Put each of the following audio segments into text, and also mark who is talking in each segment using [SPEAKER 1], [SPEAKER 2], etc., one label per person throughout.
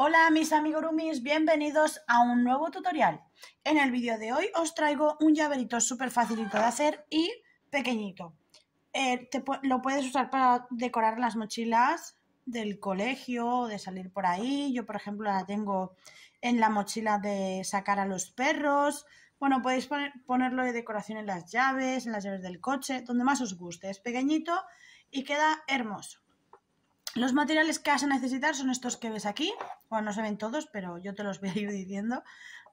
[SPEAKER 1] Hola mis amigos rumis bienvenidos a un nuevo tutorial. En el vídeo de hoy os traigo un llaverito súper facilito de hacer y pequeñito. Eh, lo puedes usar para decorar las mochilas del colegio, de salir por ahí. Yo, por ejemplo, la tengo en la mochila de sacar a los perros. Bueno, podéis ponerlo de decoración en las llaves, en las llaves del coche, donde más os guste. Es pequeñito y queda hermoso. Los materiales que vas a necesitar son estos que ves aquí. Bueno, no se ven todos, pero yo te los voy a ir diciendo.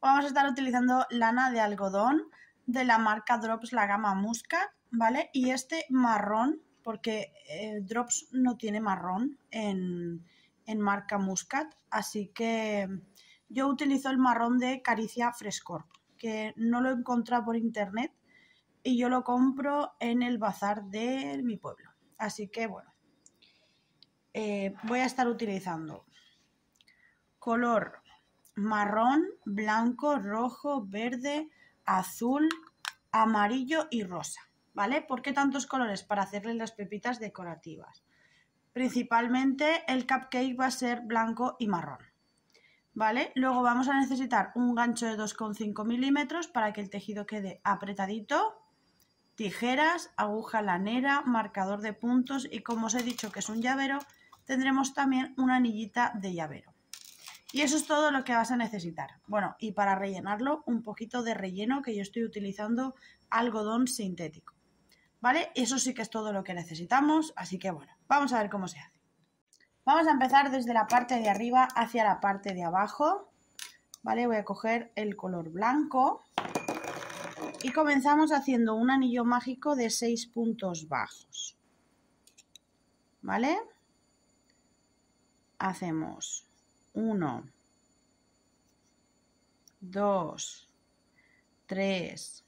[SPEAKER 1] Vamos a estar utilizando lana de algodón de la marca Drops, la gama Muscat, ¿vale? Y este marrón, porque eh, Drops no tiene marrón en, en marca Muscat, así que yo utilizo el marrón de Caricia Frescor, que no lo he encontrado por internet y yo lo compro en el bazar de mi pueblo. Así que bueno, eh, voy a estar utilizando color marrón, blanco, rojo, verde, azul, amarillo y rosa. ¿Vale? ¿Por qué tantos colores? Para hacerle las pepitas decorativas. Principalmente el cupcake va a ser blanco y marrón. ¿Vale? Luego vamos a necesitar un gancho de 2,5 milímetros para que el tejido quede apretadito, tijeras, aguja lanera, marcador de puntos y como os he dicho que es un llavero, tendremos también una anillita de llavero. Y eso es todo lo que vas a necesitar. Bueno, y para rellenarlo, un poquito de relleno que yo estoy utilizando algodón sintético. ¿Vale? Eso sí que es todo lo que necesitamos, así que bueno, vamos a ver cómo se hace. Vamos a empezar desde la parte de arriba hacia la parte de abajo. ¿Vale? Voy a coger el color blanco. Y comenzamos haciendo un anillo mágico de 6 puntos bajos. ¿Vale? hacemos 1, 2, 3,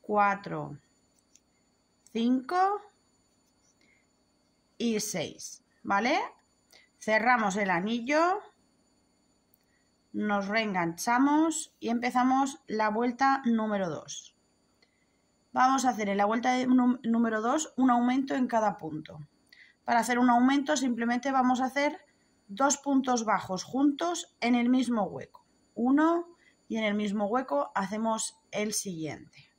[SPEAKER 1] 4, 5 y 6, ¿vale? Cerramos el anillo, nos reenganchamos y empezamos la vuelta número 2. Vamos a hacer en la vuelta número 2 un aumento en cada punto. Para hacer un aumento simplemente vamos a hacer dos puntos bajos juntos en el mismo hueco. Uno y en el mismo hueco hacemos el siguiente.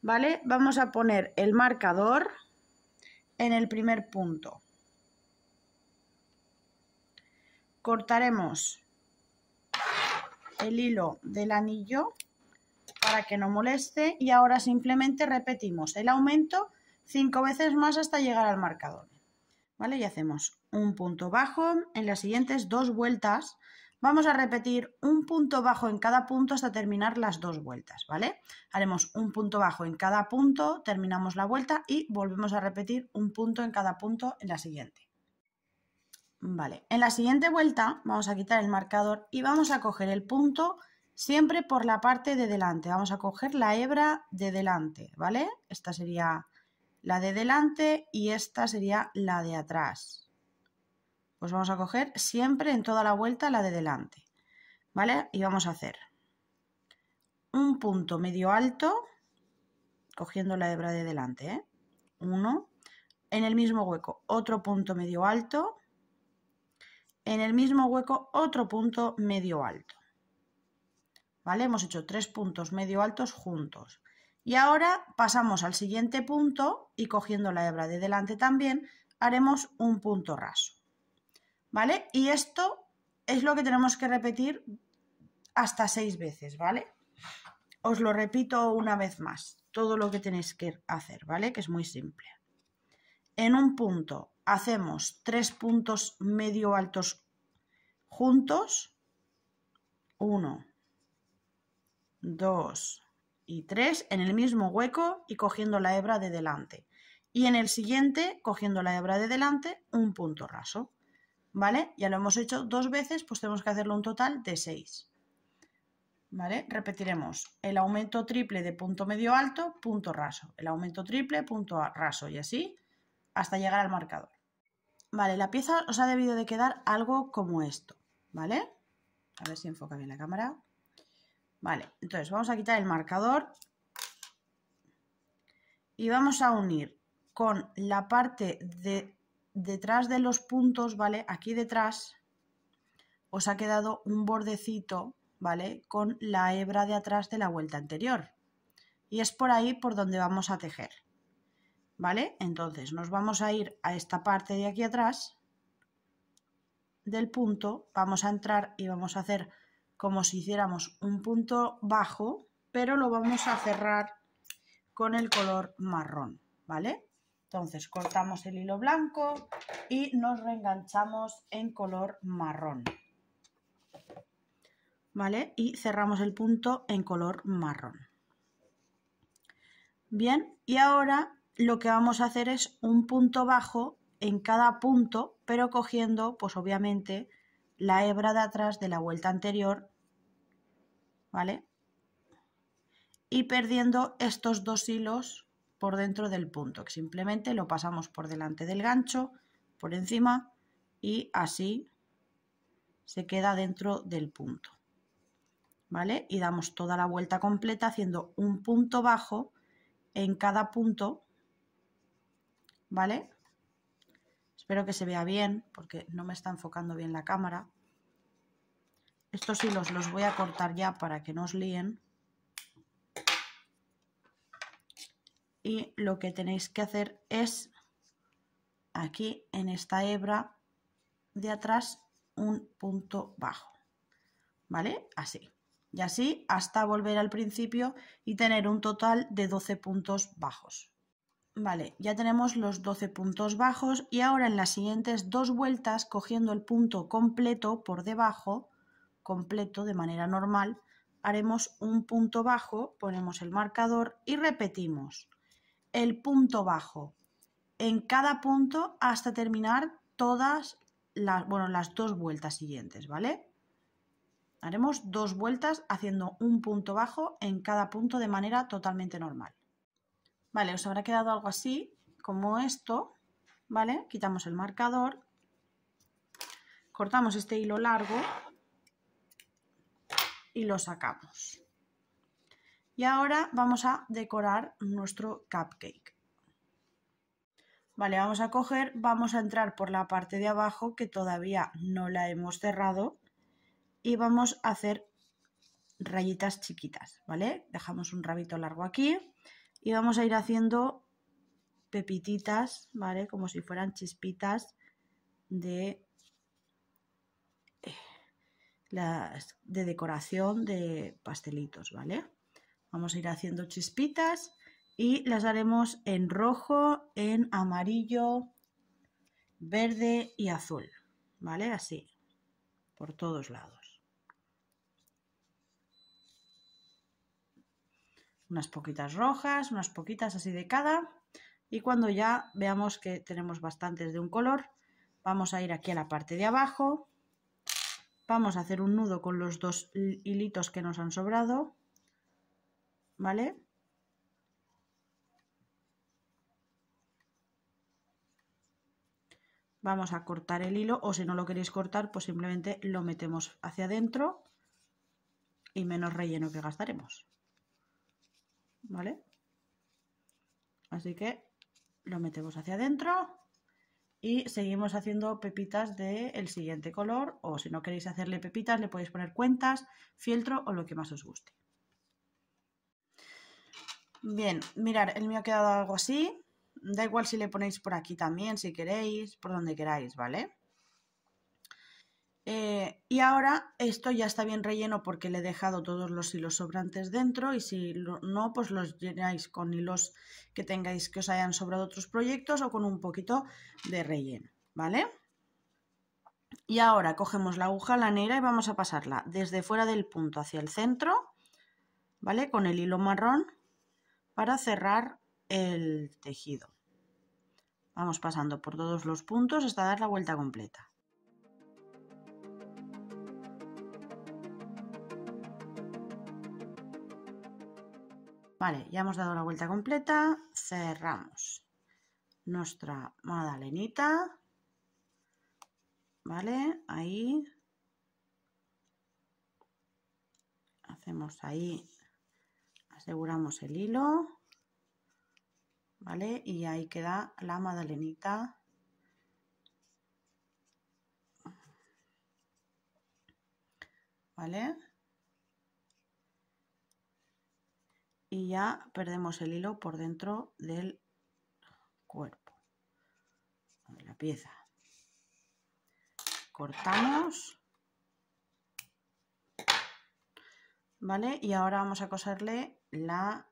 [SPEAKER 1] ¿Vale? Vamos a poner el marcador en el primer punto. Cortaremos el hilo del anillo para que no moleste y ahora simplemente repetimos el aumento cinco veces más hasta llegar al marcador. ¿Vale? Y hacemos un punto bajo. En las siguientes dos vueltas vamos a repetir un punto bajo en cada punto hasta terminar las dos vueltas, ¿vale? Haremos un punto bajo en cada punto, terminamos la vuelta y volvemos a repetir un punto en cada punto en la siguiente. Vale, en la siguiente vuelta vamos a quitar el marcador y vamos a coger el punto siempre por la parte de delante. Vamos a coger la hebra de delante, ¿vale? Esta sería la de delante y esta sería la de atrás, pues vamos a coger siempre en toda la vuelta la de delante, ¿vale? Y vamos a hacer un punto medio alto, cogiendo la hebra de delante, ¿eh? Uno, en el mismo hueco otro punto medio alto, en el mismo hueco otro punto medio alto, ¿vale? Hemos hecho tres puntos medio altos juntos. Y ahora pasamos al siguiente punto y cogiendo la hebra de delante también haremos un punto raso. Y esto es lo que tenemos que repetir hasta seis veces, ¿vale? Os lo repito una vez más, todo lo que tenéis que hacer, ¿vale? Que es muy simple. En un punto hacemos tres puntos medio altos juntos, uno, dos y tres en el mismo hueco y cogiendo la hebra de delante. Y en el siguiente, cogiendo la hebra de delante, un punto raso. ¿vale? Ya lo hemos hecho dos veces, pues tenemos que hacerlo un total de seis. ¿Vale? Repetiremos el aumento triple de punto medio alto, punto raso, el aumento triple, punto raso y así hasta llegar al marcador. Vale, la pieza os ha debido de quedar algo como esto, ¿vale? A ver si enfoca bien la cámara. Vale, entonces vamos a quitar el marcador y vamos a unir con la parte de detrás de los puntos, ¿vale? Aquí detrás os ha quedado un bordecito, ¿vale? Con la hebra de atrás de la vuelta anterior. Y es por ahí por donde vamos a tejer, ¿vale? Entonces nos vamos a ir a esta parte de aquí atrás del punto, vamos a entrar y vamos a hacer como si hiciéramos un punto bajo, pero lo vamos a cerrar con el color marrón, ¿vale? Entonces cortamos el hilo blanco y nos reenganchamos en color marrón. ¿Vale? Y cerramos el punto en color marrón. Bien, y ahora lo que vamos a hacer es un punto bajo en cada punto, pero cogiendo, pues obviamente, la hebra de atrás de la vuelta anterior, ¿vale? Y perdiendo estos dos hilos por dentro del punto, que simplemente lo pasamos por delante del gancho, por encima y así se queda dentro del punto. ¿Vale? Y damos toda la vuelta completa haciendo un punto bajo en cada punto, ¿vale? Espero que se vea bien porque no me está enfocando bien la cámara. Estos hilos los voy a cortar ya para que no os líen. y lo que tenéis que hacer es aquí en esta hebra de atrás un punto bajo vale así y así hasta volver al principio y tener un total de 12 puntos bajos vale ya tenemos los 12 puntos bajos y ahora en las siguientes dos vueltas cogiendo el punto completo por debajo completo de manera normal haremos un punto bajo ponemos el marcador y repetimos el punto bajo en cada punto hasta terminar todas las, bueno, las dos vueltas siguientes, ¿vale? Haremos dos vueltas haciendo un punto bajo en cada punto de manera totalmente normal. Vale, os habrá quedado algo así, como esto, ¿vale? Quitamos el marcador, cortamos este hilo largo y lo sacamos. Y ahora vamos a decorar nuestro cupcake. Vale, vamos a coger, vamos a entrar por la parte de abajo que todavía no la hemos cerrado y vamos a hacer rayitas chiquitas, ¿vale? Dejamos un rabito largo aquí y vamos a ir haciendo pepititas, ¿vale? Como si fueran chispitas de, eh, de decoración de pastelitos, ¿vale? Vamos a ir haciendo chispitas y las haremos en rojo, en amarillo, verde y azul, ¿vale? Así, por todos lados. Unas poquitas rojas, unas poquitas así de cada. Y cuando ya veamos que tenemos bastantes de un color, vamos a ir aquí a la parte de abajo. Vamos a hacer un nudo con los dos hilitos que nos han sobrado. ¿vale? Vamos a cortar el hilo o si no lo queréis cortar, pues simplemente lo metemos hacia adentro y menos relleno que gastaremos, ¿vale? Así que lo metemos hacia adentro y seguimos haciendo pepitas del siguiente color o si no queréis hacerle pepitas le podéis poner cuentas, fieltro o lo que más os guste. Bien, mirar, el mío ha quedado algo así. Da igual si le ponéis por aquí también, si queréis, por donde queráis, ¿vale? Eh, y ahora esto ya está bien relleno porque le he dejado todos los hilos sobrantes dentro y si no, pues los llenáis con hilos que tengáis que os hayan sobrado otros proyectos o con un poquito de relleno, ¿vale? Y ahora cogemos la aguja lanera y vamos a pasarla desde fuera del punto hacia el centro, ¿vale? Con el hilo marrón para cerrar el tejido. Vamos pasando por todos los puntos hasta dar la vuelta completa. Vale, ya hemos dado la vuelta completa, cerramos nuestra madalenita, ¿vale? Ahí, hacemos ahí aseguramos el hilo vale y ahí queda la madalenita vale y ya perdemos el hilo por dentro del cuerpo de la pieza cortamos vale y ahora vamos a coserle la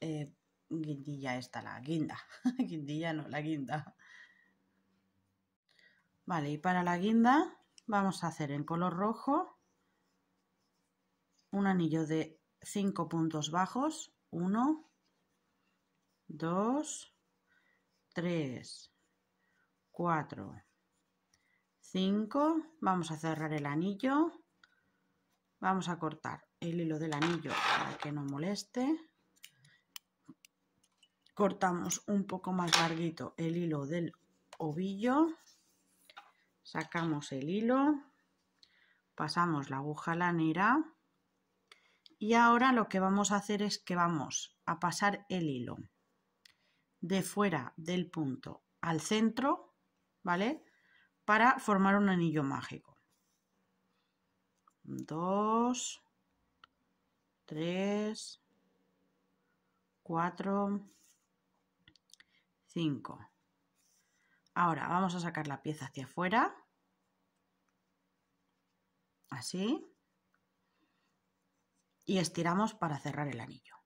[SPEAKER 1] eh, guindilla esta, la guinda. guindilla no, la guinda. Vale, y para la guinda vamos a hacer en color rojo un anillo de 5 puntos bajos. 1, 2, 3, 4, 5. Vamos a cerrar el anillo. Vamos a cortar el hilo del anillo para que no moleste. Cortamos un poco más larguito el hilo del ovillo. Sacamos el hilo. Pasamos la aguja lanera. Y ahora lo que vamos a hacer es que vamos a pasar el hilo de fuera del punto al centro, ¿vale? Para formar un anillo mágico. Dos, 3, 4, 5. Ahora vamos a sacar la pieza hacia afuera. Así. Y estiramos para cerrar el anillo.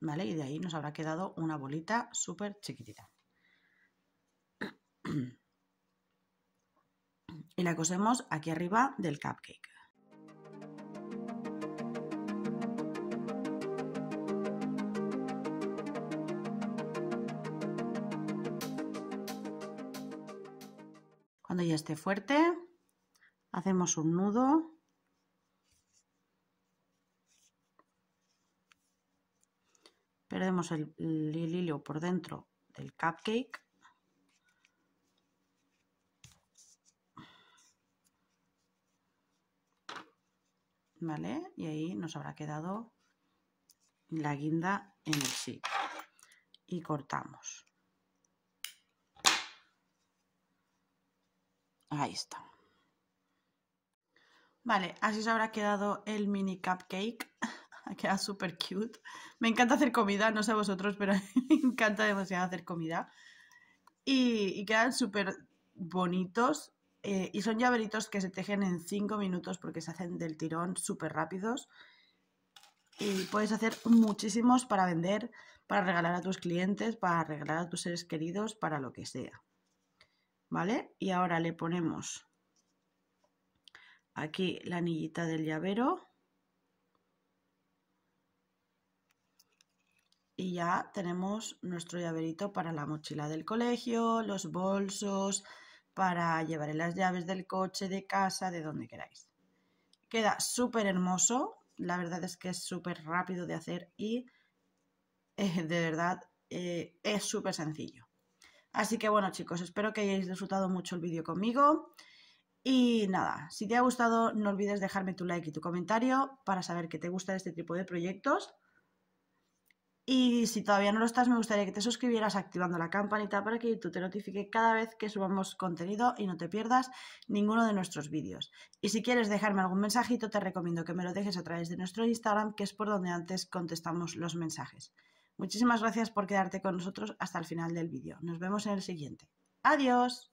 [SPEAKER 1] ¿Vale? Y de ahí nos habrá quedado una bolita súper chiquitita. Y la cosemos aquí arriba del cupcake. cuando ya esté fuerte, hacemos un nudo. Perdemos el, el por dentro del cupcake. ¿Vale? Y ahí nos habrá quedado la guinda en el sí. Y cortamos. Ahí está. Vale, así se habrá quedado el mini cupcake. queda súper cute. Me encanta hacer comida, no sé a vosotros, pero me encanta demasiado hacer comida. Y, quedan súper bonitos. Eh, y son llaveritos que se tejen en 5 minutos porque se hacen del tirón súper rápidos. Y puedes hacer muchísimos para vender, para regalar a tus clientes, para regalar a tus seres queridos, para lo que sea. ¿vale? Y ahora le ponemos aquí la anillita del llavero y ya tenemos nuestro llaverito para la mochila del colegio, los bolsos, para llevar las llaves del coche, de casa, de donde queráis. Queda súper hermoso, la verdad es que es súper rápido de hacer y eh, de verdad eh, es súper sencillo. Así que bueno chicos, espero que hayáis disfrutado mucho el vídeo conmigo. Y nada, si te ha gustado no olvides dejarme tu like y tu comentario para saber que te gusta este tipo de proyectos. Y si todavía no lo estás, me gustaría que te suscribieras activando la campanita para que tú te notifique cada vez que subamos contenido y no te pierdas ninguno de nuestros vídeos. Y si quieres dejarme algún mensajito, te recomiendo que me lo dejes a través de nuestro Instagram, que es por donde antes contestamos los mensajes. Muchísimas gracias por quedarte con nosotros hasta el final del vídeo. Nos vemos en el siguiente. Adiós.